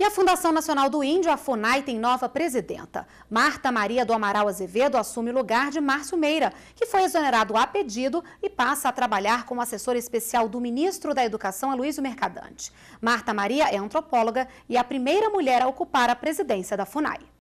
E a Fundação Nacional do Índio, a FUNAI, tem nova presidenta. Marta Maria do Amaral Azevedo assume o lugar de Márcio Meira, que foi exonerado a pedido e passa a trabalhar como assessora especial do ministro da Educação, Aloysio Mercadante. Marta Maria é antropóloga e é a primeira mulher a ocupar a presidência da FUNAI.